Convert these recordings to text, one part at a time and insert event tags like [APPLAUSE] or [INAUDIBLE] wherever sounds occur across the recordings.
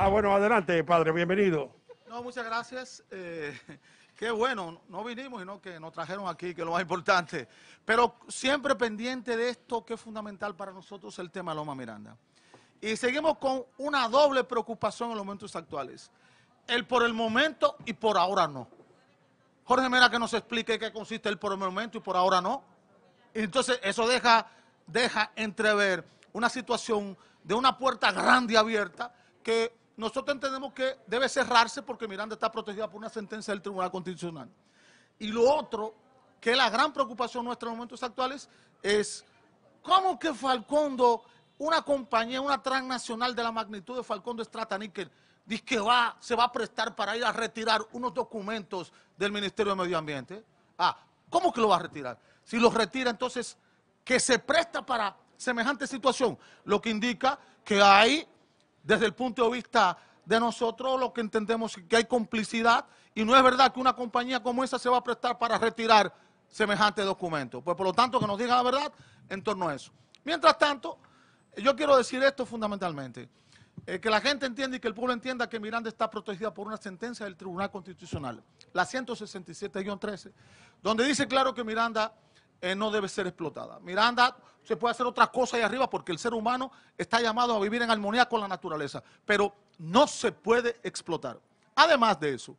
Ah, bueno, adelante, padre, bienvenido. No, muchas gracias. Eh, qué bueno, no vinimos, no que nos trajeron aquí, que es lo más importante. Pero siempre pendiente de esto, que es fundamental para nosotros, el tema Loma Miranda. Y seguimos con una doble preocupación en los momentos actuales. El por el momento y por ahora no. Jorge Mera que nos explique qué consiste el por el momento y por ahora no. Entonces eso deja, deja entrever una situación de una puerta grande abierta que nosotros entendemos que debe cerrarse porque Miranda está protegida por una sentencia del Tribunal Constitucional. Y lo otro, que es la gran preocupación nuestra en los momentos actuales es cómo que Falcondo, una compañía, una transnacional de la magnitud de Falcondo Strataníquel, dice que va, se va a prestar para ir a retirar unos documentos del Ministerio de Medio Ambiente. Ah, ¿cómo que lo va a retirar? Si los retira, entonces, ¿qué se presta para semejante situación, lo que indica que hay desde el punto de vista de nosotros lo que entendemos es que hay complicidad y no es verdad que una compañía como esa se va a prestar para retirar semejante documento. Pues por lo tanto que nos diga la verdad en torno a eso. Mientras tanto, yo quiero decir esto fundamentalmente, eh, que la gente entienda y que el pueblo entienda que Miranda está protegida por una sentencia del Tribunal Constitucional, la 167-13, donde dice claro que Miranda eh, no debe ser explotada. Miranda se puede hacer otra cosa ahí arriba porque el ser humano está llamado a vivir en armonía con la naturaleza, pero no se puede explotar. Además de eso,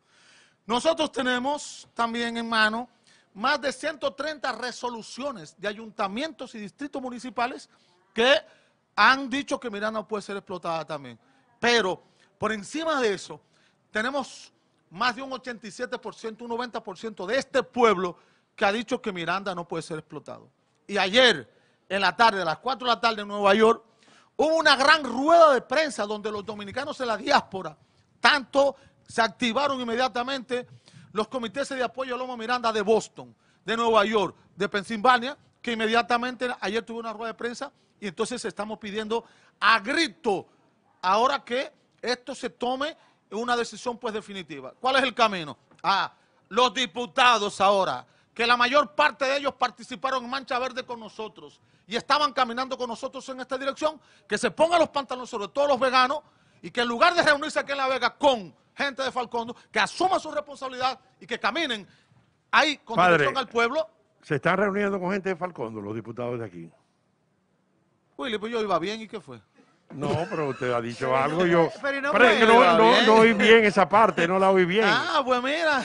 nosotros tenemos también en mano más de 130 resoluciones de ayuntamientos y distritos municipales que han dicho que Miranda puede ser explotada también. Pero por encima de eso, tenemos más de un 87%, un 90% de este pueblo que ha dicho que Miranda no puede ser explotado. Y ayer, en la tarde, a las 4 de la tarde en Nueva York, hubo una gran rueda de prensa donde los dominicanos en la diáspora, tanto se activaron inmediatamente los comités de apoyo a Loma Miranda de Boston, de Nueva York, de Pensilvania, que inmediatamente ayer tuvo una rueda de prensa y entonces estamos pidiendo a grito ahora que esto se tome una decisión pues definitiva. ¿Cuál es el camino? Ah, los diputados ahora, que la mayor parte de ellos participaron en Mancha Verde con nosotros y estaban caminando con nosotros en esta dirección, que se pongan los pantalones, sobre todos los veganos, y que en lugar de reunirse aquí en La Vega con gente de Falcondo, que asuma su responsabilidad y que caminen ahí con dirección al pueblo. Se están reuniendo con gente de Falcondo, los diputados de aquí. Willy, pues yo iba bien, ¿y qué fue? No, pero usted ha dicho algo. Yo, pero no, oí bien esa parte, no la oí bien. Ah, pues mira,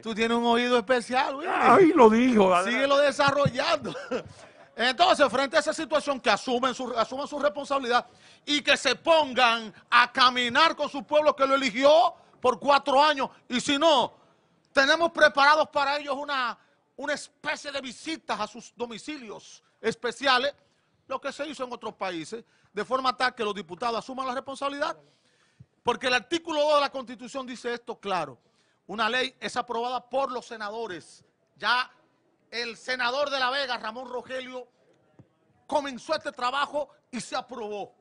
[LAUGHS] tú tienes un oído especial. Güey. Ay, lo dijo. Sigue lo desarrollando. [LAUGHS] Entonces, frente a esa situación, que asumen su, asuman su responsabilidad y que se pongan a caminar con su pueblo que lo eligió por cuatro años. Y si no, tenemos preparados para ellos una, una especie de visitas a sus domicilios especiales lo que se hizo en otros países, de forma tal que los diputados asuman la responsabilidad, porque el artículo 2 de la Constitución dice esto claro, una ley es aprobada por los senadores. Ya el senador de La Vega, Ramón Rogelio, comenzó este trabajo y se aprobó.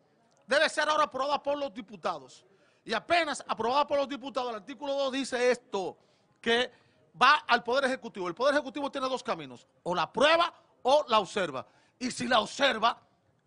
Debe ser ahora aprobada por los diputados. Y apenas aprobada por los diputados, el artículo 2 dice esto, que va al Poder Ejecutivo. El Poder Ejecutivo tiene dos caminos, o la aprueba o la observa y si la observa,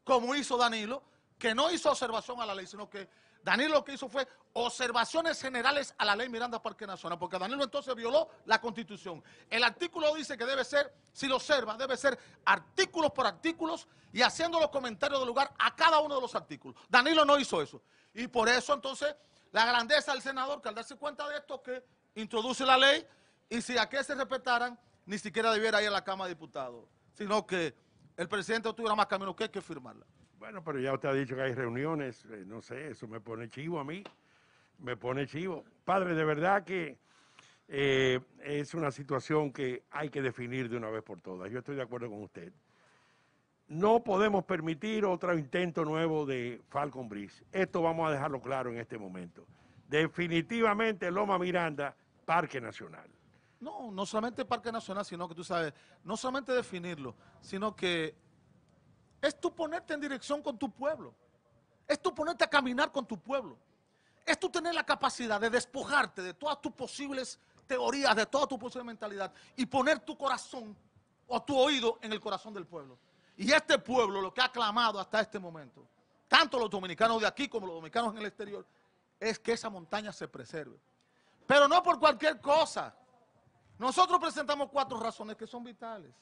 como hizo Danilo, que no hizo observación a la ley, sino que Danilo lo que hizo fue observaciones generales a la ley Miranda Parque Nacional, porque Danilo entonces violó la constitución. El artículo dice que debe ser, si lo observa, debe ser artículos por artículos y haciendo los comentarios del lugar a cada uno de los artículos. Danilo no hizo eso. Y por eso entonces la grandeza del senador, que al darse cuenta de esto, que introduce la ley y si a qué se respetaran, ni siquiera debiera ir a la Cámara de Diputados, sino que el presidente no más camino que hay que firmarla. Bueno, pero ya usted ha dicho que hay reuniones, eh, no sé, eso me pone chivo a mí, me pone chivo. Padre, de verdad que eh, es una situación que hay que definir de una vez por todas. Yo estoy de acuerdo con usted. No podemos permitir otro intento nuevo de Falcon Bridge. Esto vamos a dejarlo claro en este momento. Definitivamente Loma Miranda, Parque Nacional. No, no solamente Parque Nacional, sino que tú sabes, no solamente definirlo, sino que es tú ponerte en dirección con tu pueblo. Es tú ponerte a caminar con tu pueblo. Es tú tener la capacidad de despojarte de todas tus posibles teorías, de toda tu posible mentalidad y poner tu corazón o tu oído en el corazón del pueblo. Y este pueblo, lo que ha clamado hasta este momento, tanto los dominicanos de aquí como los dominicanos en el exterior, es que esa montaña se preserve. Pero no por cualquier cosa. Nosotros presentamos cuatro razones que son vitales.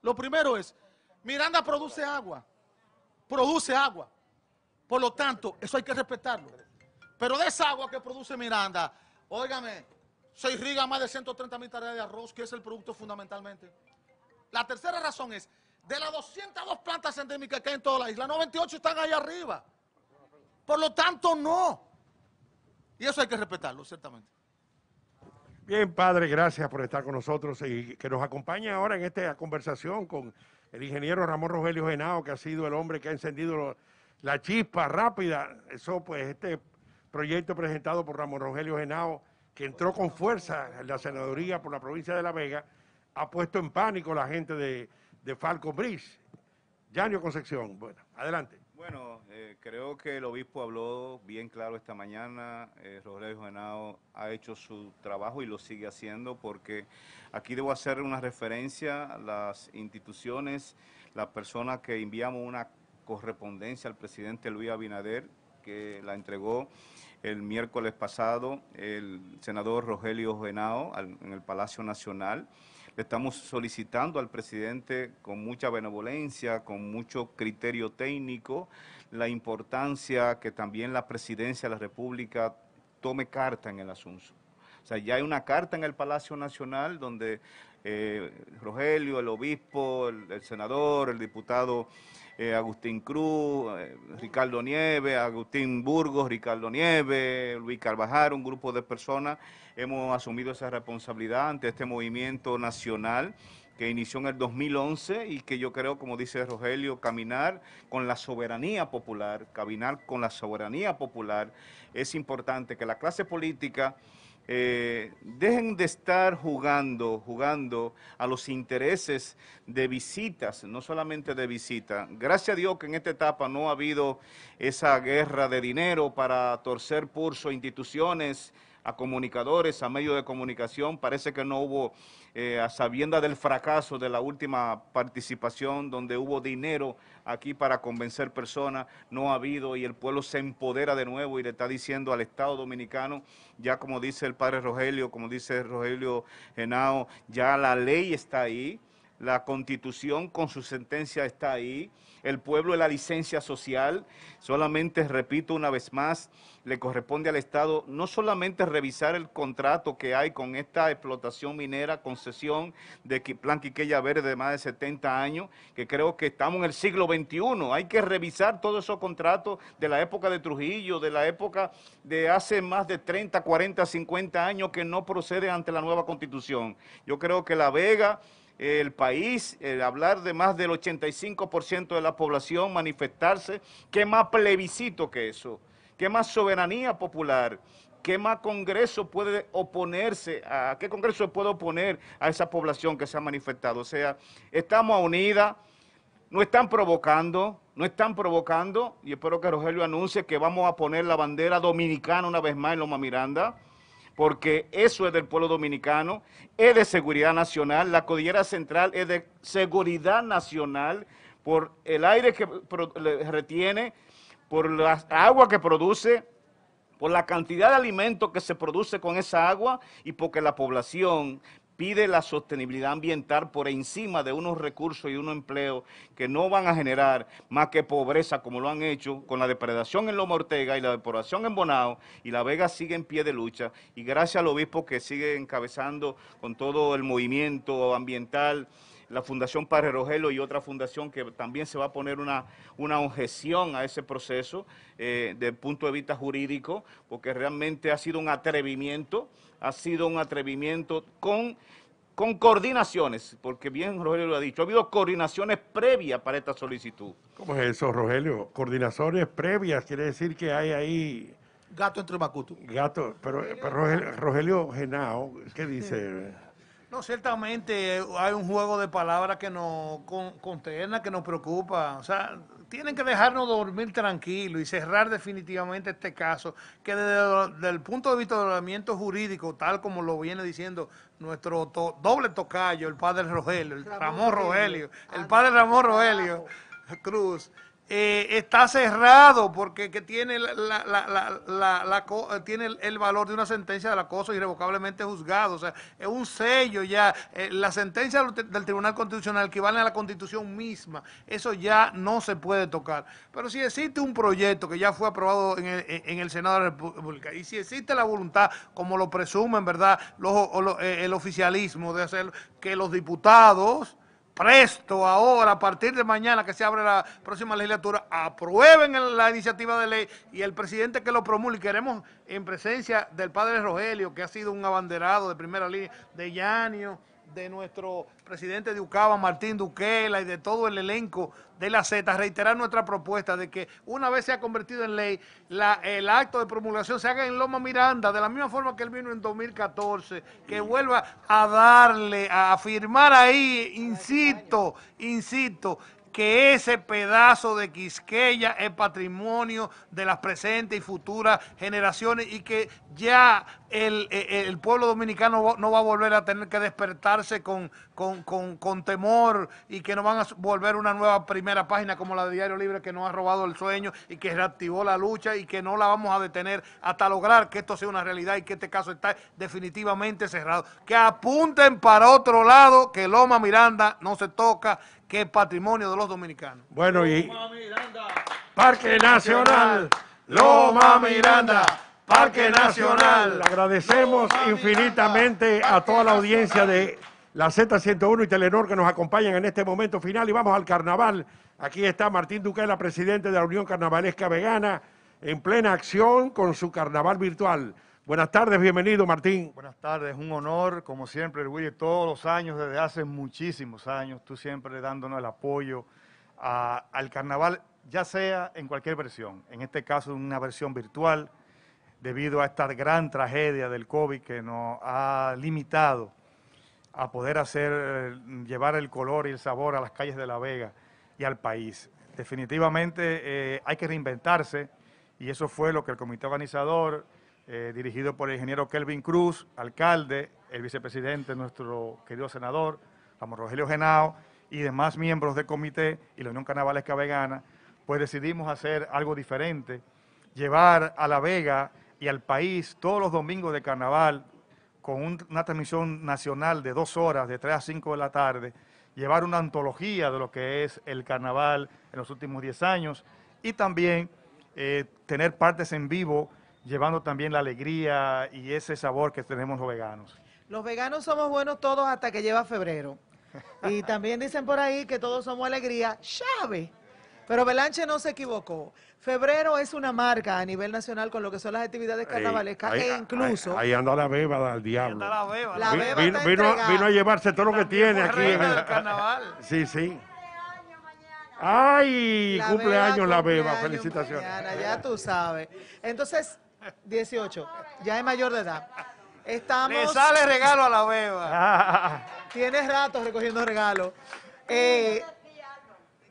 Lo primero es, Miranda produce agua, produce agua. Por lo tanto, eso hay que respetarlo. Pero de esa agua que produce Miranda, óigame, se irriga más de 130 mil tareas de arroz, que es el producto fundamentalmente. La tercera razón es, de las 202 plantas endémicas que hay en toda la isla, 98 están ahí arriba. Por lo tanto, no. Y eso hay que respetarlo, ciertamente. Bien, padre, gracias por estar con nosotros y que nos acompañe ahora en esta conversación con el ingeniero Ramón Rogelio Genao, que ha sido el hombre que ha encendido la chispa rápida. Eso, pues, este proyecto presentado por Ramón Rogelio Genao, que entró con fuerza en la senaduría por la provincia de La Vega, ha puesto en pánico la gente de, de Falco Bridge. Yanio Concepción, bueno, adelante. Bueno, eh, creo que el obispo habló bien claro esta mañana. Eh, Rogelio ha hecho su trabajo y lo sigue haciendo porque aquí debo hacer una referencia a las instituciones, las personas que enviamos una correspondencia al presidente Luis Abinader, que la entregó el miércoles pasado el senador Rogelio Genao en el Palacio Nacional estamos solicitando al presidente con mucha benevolencia, con mucho criterio técnico, la importancia que también la presidencia de la República tome carta en el asunto. O sea, ya hay una carta en el Palacio Nacional donde eh, Rogelio, el obispo, el senador, el diputado eh, Agustín Cruz, eh, Ricardo Nieves, Agustín Burgos, Ricardo Nieves, Luis Carvajal, un grupo de personas hemos asumido esa responsabilidad ante este movimiento nacional que inició en el 2011 y que yo creo, como dice Rogelio, caminar con la soberanía popular, caminar con la soberanía popular, es importante que la clase política eh, dejen de estar jugando, jugando a los intereses de visitas, no solamente de visita Gracias a Dios que en esta etapa no ha habido esa guerra de dinero para torcer pulso instituciones, a comunicadores, a medios de comunicación. Parece que no hubo, eh, a sabienda del fracaso de la última participación, donde hubo dinero aquí para convencer personas, no ha habido y el pueblo se empodera de nuevo y le está diciendo al Estado dominicano, ya como dice el padre Rogelio, como dice Rogelio Genao, ya la ley está ahí. La constitución con su sentencia está ahí. El pueblo es la licencia social. Solamente, repito una vez más, le corresponde al Estado no solamente revisar el contrato que hay con esta explotación minera, concesión de Plan Quiqueya Verde de más de 70 años, que creo que estamos en el siglo XXI. Hay que revisar todos esos contratos de la época de Trujillo, de la época de hace más de 30, 40, 50 años que no procede ante la nueva constitución. Yo creo que La Vega el país, hablar de más del 85% de la población manifestarse, ¿qué más plebiscito que eso? ¿Qué más soberanía popular? ¿Qué más Congreso puede oponerse? ¿A qué Congreso puede oponer a esa población que se ha manifestado? O sea, estamos unidas, no están provocando, no están provocando, y espero que Rogelio anuncie que vamos a poner la bandera dominicana una vez más en Loma Miranda porque eso es del pueblo dominicano, es de seguridad nacional, la cordillera central es de seguridad nacional por el aire que retiene, por la agua que produce, por la cantidad de alimentos que se produce con esa agua y porque la población pide la sostenibilidad ambiental por encima de unos recursos y unos empleos que no van a generar más que pobreza como lo han hecho con la depredación en Loma Ortega y la depuración en Bonao y La Vega sigue en pie de lucha y gracias al obispo que sigue encabezando con todo el movimiento ambiental la Fundación Padre Rogelio y otra fundación que también se va a poner una, una objeción a ese proceso eh, desde el punto de vista jurídico, porque realmente ha sido un atrevimiento, ha sido un atrevimiento con con coordinaciones, porque bien Rogelio lo ha dicho, ha habido coordinaciones previas para esta solicitud. ¿Cómo es eso, Rogelio? Coordinaciones previas, quiere decir que hay ahí... Gato entre Macuto. Gato, pero, Rogelio, Rogelio Genao, ¿qué dice? ciertamente eh, hay un juego de palabras que nos conterna, que nos preocupa. O sea, tienen que dejarnos dormir tranquilo y cerrar definitivamente este caso, que desde, el punto de vista del ordenamiento jurídico, tal como lo viene diciendo nuestro doble tocayo, el padre Rogelio, el Ramón, Ramón el padre Ramón ah, Rogelio Cruz, eh, está cerrado porque tiene, la, eh, tiene el, valor de una sentencia de la cosa irrevocablemente juzgado. O sea, es un sello ya. Eh, la sentencia del Tribunal Constitucional equivale a la Constitución misma. Eso ya no se puede tocar. Pero si existe un proyecto que ya fue aprobado en el, Senado de la República y si existe la voluntad, como lo presumen, ¿verdad?, el oficialismo de hacer que los diputados presto ahora, a partir de mañana que se abre la próxima legislatura, aprueben la iniciativa de ley y el presidente que lo promulgue. Queremos en presencia del padre Rogelio, que ha sido un abanderado de primera línea, de Yanio de nuestro presidente de UCABA, Martín Duquela, y de todo el elenco de la Z, reiterar nuestra propuesta de que una vez se ha convertido en ley, el acto de promulgación se haga en Loma Miranda, de la misma forma que él vino en 2014, que vuelva a darle, a firmar ahí, insisto, insisto, que ese pedazo de Quisqueya es patrimonio de las presentes y futuras generaciones y que ya el, eh, pueblo dominicano no va a volver a tener que despertarse con, con, con, temor y que no van a volver una nueva primera página como la de Diario Libre que nos ha robado el sueño y que reactivó la lucha y que no la vamos a detener hasta lograr que esto sea una realidad y que este caso está definitivamente cerrado. Que apunten para otro lado, que Loma Miranda no se toca que patrimonio de los dominicanos. Bueno, y Parque Nacional, Loma Miranda. Parque Nacional. Agradecemos infinitamente a toda la audiencia de la Z101 y Telenor que nos acompañan en este momento final y vamos al carnaval. Aquí está Martín Duque, la presidente de la Unión Carnavalesca Vegana, en plena acción con su carnaval virtual. Buenas tardes, bienvenido Martín. Buenas tardes, un honor, como siempre, Luis, todos los años, desde hace muchísimos años, tú siempre dándonos el apoyo al carnaval, ya sea en cualquier versión, en este caso en una versión virtual, debido a esta gran tragedia del COVID que nos ha limitado a poder hacer, eh, llevar el color y el sabor a las calles de La Vega y al país. Definitivamente eh, hay que reinventarse y eso fue lo que el comité organizador eh, dirigido por el ingeniero Kelvin Cruz, alcalde, el vicepresidente, nuestro querido senador, Ramón Rogelio Genao, y demás miembros del comité y la Unión Carnavalesca Vegana, pues decidimos hacer algo diferente, llevar a La Vega y al país todos los domingos de carnaval con una transmisión nacional de dos horas, de tres a cinco de la tarde, llevar una antología de lo que es el carnaval en los últimos diez años y también eh, tener partes en vivo llevando también la alegría y ese sabor que tenemos los veganos. Los veganos somos buenos todos hasta que lleva febrero. Y [LAUGHS] también dicen por ahí que todos somos alegría. ¡Chave! Pero Belanche no se equivocó. Febrero es una marca a nivel nacional con lo que son las actividades carnavalescas e incluso... Ahí, anda la beba al diablo. Ahí anda la beba. La beba vino, a llevarse todo lo que tiene aquí. el [LAUGHS] carnaval. Sí, sí. ¡Ay! cumpleaños la beba, felicitaciones. ya tú sabes. Entonces, 18. Ya es mayor de edad. Estamos... sale regalo a la beba. [LAUGHS] Tienes rato recogiendo regalos. Eh,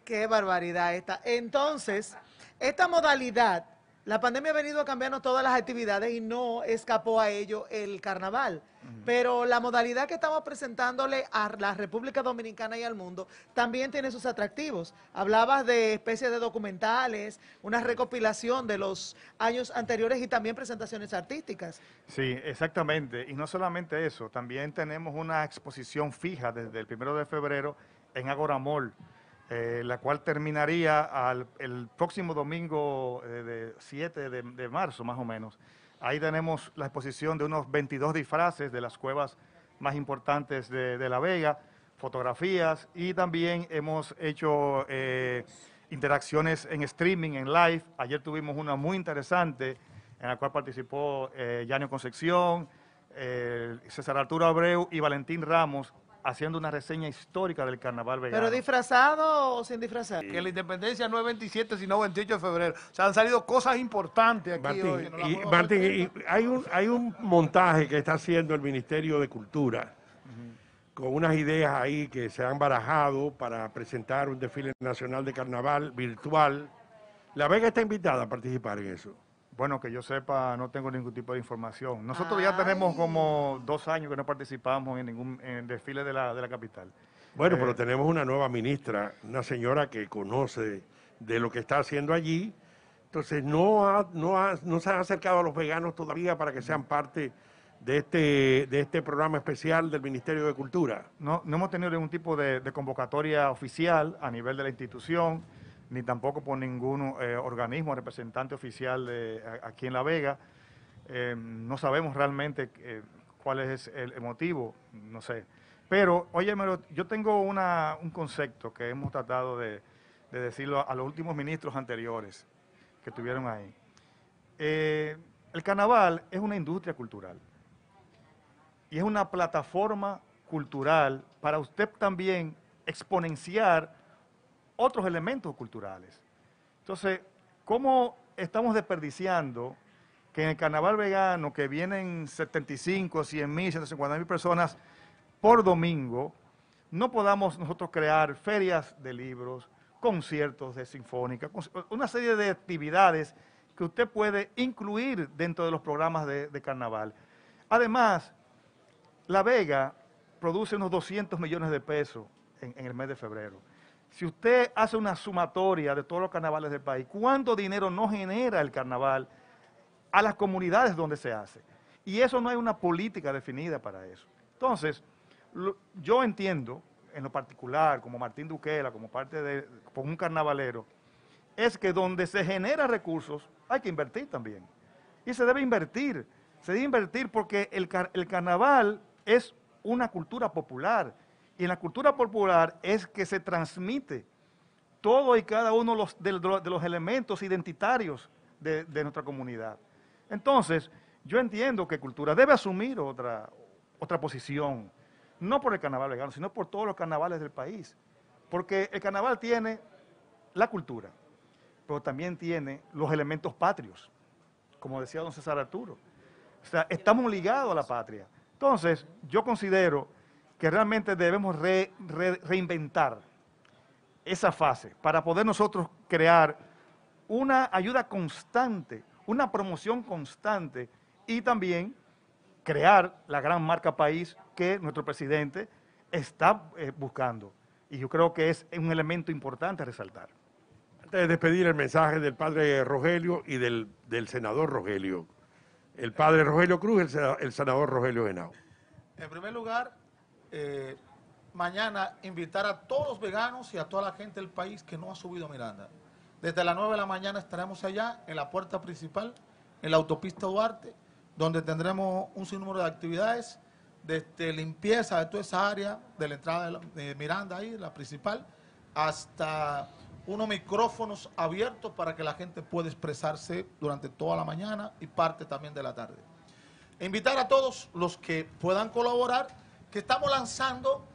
qué barbaridad esta. Entonces, esta modalidad la pandemia ha venido a cambiarnos todas las actividades y no escapó a ello el carnaval. Pero la modalidad que estamos presentándole a la República Dominicana y al mundo también tiene sus atractivos. Hablabas de especies de documentales, una recopilación de los años anteriores y también presentaciones artísticas. Sí, exactamente. Y no solamente eso, también tenemos una exposición fija desde el primero de febrero en Agoramol eh, la cual terminaría el próximo domingo eh, de 7 de, marzo, más o menos. Ahí tenemos la exposición de unos 22 disfraces de las cuevas más importantes de, La Vega, fotografías y también hemos hecho eh, interacciones en streaming, en live. Ayer tuvimos una muy interesante en la cual participó Yanio Concepción, César Arturo Abreu y Valentín Ramos, haciendo una reseña histórica del carnaval vegano. ¿Pero disfrazado o sin disfrazar? Que la independencia no es 27, sino 28 de febrero. Se han salido cosas importantes aquí Martín, Martín, hay, un, hay un montaje que está haciendo el Ministerio de Cultura con unas ideas ahí que se han barajado para presentar un desfile nacional de carnaval virtual. La Vega está invitada a participar en eso. Bueno, que yo sepa, no tengo ningún tipo de información. Nosotros ya tenemos como dos años que no participamos en ningún desfile de la, de la capital. Bueno, eh, pero tenemos una nueva ministra, una señora que conoce de lo que está haciendo allí. Entonces, no, ha, no, ha, no se han acercado a los veganos todavía para que sean parte de este, de este programa especial del Ministerio de Cultura. No, no hemos tenido ningún tipo de convocatoria oficial a nivel de la institución ni tampoco por ningún eh, organismo representante oficial de, aquí en La Vega. Eh, no sabemos realmente eh, cuál es el, motivo, no sé. Pero, oye, yo tengo un concepto que hemos tratado de, de, decirlo a los últimos ministros anteriores que estuvieron ahí. el carnaval es una industria cultural y es una plataforma cultural para usted también exponenciar otros elementos culturales. Entonces, ¿cómo estamos desperdiciando que en el carnaval vegano, que vienen 75, 100 mil, 150 mil personas por domingo, no podamos nosotros crear ferias de libros, conciertos de sinfónica, una serie de actividades que usted puede incluir dentro de los programas de, carnaval. Además, La Vega produce unos 200 millones de pesos en el mes de febrero. Si usted hace una sumatoria de todos los carnavales del país, ¿cuánto dinero no genera el carnaval a las comunidades donde se hace? Y eso no hay una política definida para eso. Entonces, yo entiendo, en lo particular, como Martín Duquela, como parte de un carnavalero, es que donde se genera recursos hay que invertir también. Y se debe invertir. Se debe invertir porque el, el carnaval es una cultura popular y en la cultura popular es que se transmite todo y cada uno de, los elementos identitarios de, nuestra comunidad. Entonces, yo entiendo que cultura debe asumir otra, otra posición, no por el carnaval vegano, sino por todos los carnavales del país. Porque el carnaval tiene la cultura, pero también tiene los elementos patrios, como decía don César Arturo. O sea, estamos ligados a la patria. Entonces, yo considero que realmente debemos reinventar esa fase para poder nosotros crear una ayuda constante, una promoción constante y también crear la gran marca país que nuestro presidente está eh, buscando. Y yo creo que es un elemento importante resaltar. Antes de despedir el mensaje del padre Rogelio y del, senador Rogelio, el padre Rogelio Cruz, el, el senador Rogelio Henao. En primer lugar, eh, mañana invitar a todos los veganos y a toda la gente del país que no ha subido a Miranda. Desde las 9 de la mañana estaremos allá en la puerta principal, en la autopista Duarte, donde tendremos un sinnúmero de actividades, desde este, limpieza de toda esa área, de la entrada de, de Miranda ahí, la principal, hasta unos micrófonos abiertos para que la gente pueda expresarse durante toda la mañana y parte también de la tarde. Invitar a todos los que puedan colaborar que estamos lanzando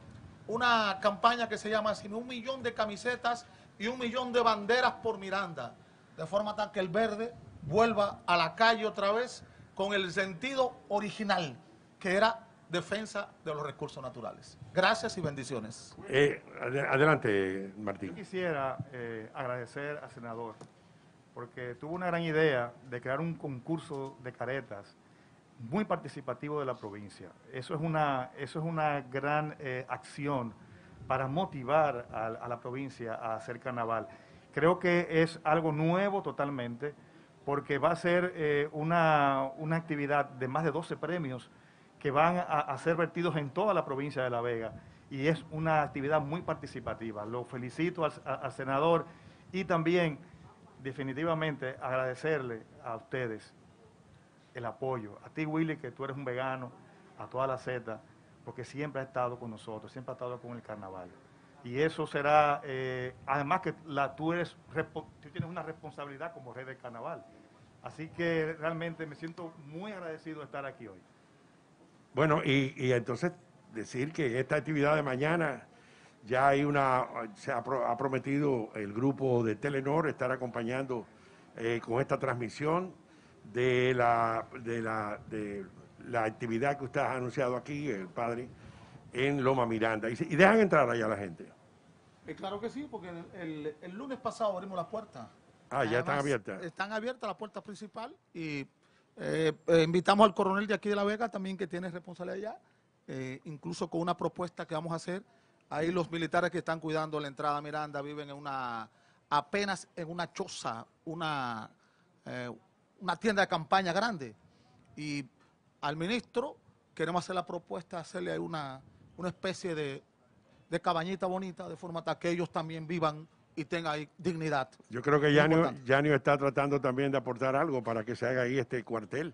una campaña que se llama Sin un millón de camisetas y un millón de banderas por Miranda, de forma tal que el verde vuelva a la calle otra vez con el sentido original, que era defensa de los recursos naturales. Gracias y bendiciones. Eh, adelante, Martín. Yo quisiera eh, agradecer al senador, porque tuvo una gran idea de crear un concurso de caretas muy participativo de la provincia. Eso es una, eso es una gran eh, acción para motivar a, la provincia a hacer carnaval. Creo que es algo nuevo totalmente, porque va a ser eh, una, una, actividad de más de 12 premios que van a, ser vertidos en toda la provincia de La Vega. Y es una actividad muy participativa. Lo felicito al senador y también definitivamente agradecerle a ustedes el apoyo. A ti, Willy, que tú eres un vegano, a toda la seta porque siempre ha estado con nosotros, siempre ha estado con el carnaval. Y eso será, eh, además que la, tú, eres, tú tienes una responsabilidad como red del carnaval. Así que realmente me siento muy agradecido de estar aquí hoy. Bueno, y, y entonces decir que esta actividad de mañana ya hay una, se ha, prometido el grupo de Telenor estar acompañando eh, con esta transmisión de la, de la, de la actividad que usted ha anunciado aquí, el padre, en Loma Miranda. Y, dejan entrar allá la gente. Eh, claro que sí, porque el, lunes pasado abrimos las puertas. Ah, ya están abiertas. Están abiertas las puertas principales y eh, eh, invitamos al coronel de aquí de La Vega también que tiene responsabilidad allá, incluso con una propuesta que vamos a hacer. Ahí los militares que están cuidando la entrada a Miranda viven en una, apenas en una choza, una, una tienda de campaña grande. Y al ministro queremos hacer la propuesta hacerle una, especie de, cabañita bonita, de forma tal que ellos también vivan y tengan dignidad. Yo creo que Yanio, está tratando también de aportar algo para que se haga ahí este cuartel.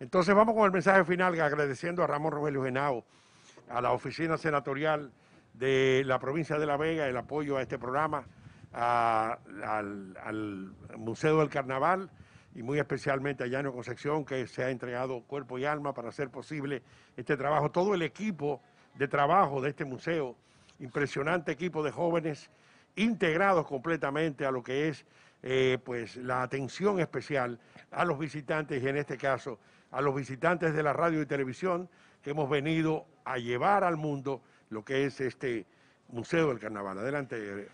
Entonces vamos con el mensaje final agradeciendo a Ramón Rogelio Genao, a la oficina senatorial de la provincia de La Vega, el apoyo a este programa, al, al Museo del Carnaval y muy especialmente a Llano Concepción, que se ha entregado cuerpo y alma para hacer posible este trabajo. Todo el equipo de trabajo de este museo, impresionante equipo de jóvenes integrados completamente a lo que es eh, pues, la atención especial a los visitantes y en este caso a los visitantes de la radio y televisión que hemos venido a llevar al mundo lo que es este Museo del Carnaval. Adelante.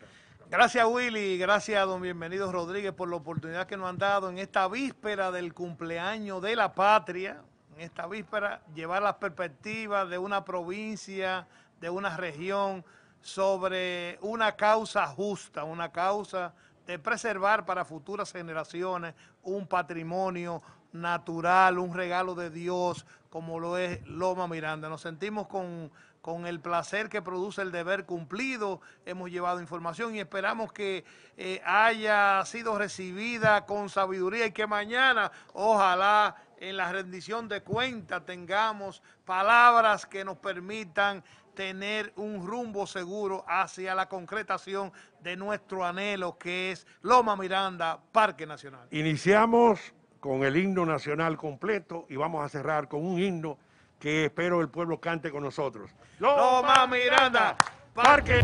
Gracias Willy, gracias a don Bienvenido Rodríguez por la oportunidad que nos han dado en esta víspera del cumpleaños de la patria, en esta víspera llevar las perspectivas de una provincia, de una región, sobre una causa justa, una causa de preservar para futuras generaciones un patrimonio natural, un regalo de Dios, como lo es Loma Miranda. Nos sentimos con con el placer que produce el deber cumplido. Hemos llevado información y esperamos que eh, haya sido recibida con sabiduría y que mañana, ojalá, en la rendición de cuentas tengamos palabras que nos permitan tener un rumbo seguro hacia la concretación de nuestro anhelo que es Loma Miranda, Parque Nacional. Iniciamos con el himno nacional completo y vamos a cerrar con un himno que espero el pueblo cante con nosotros. Loma, Miranda, Parque.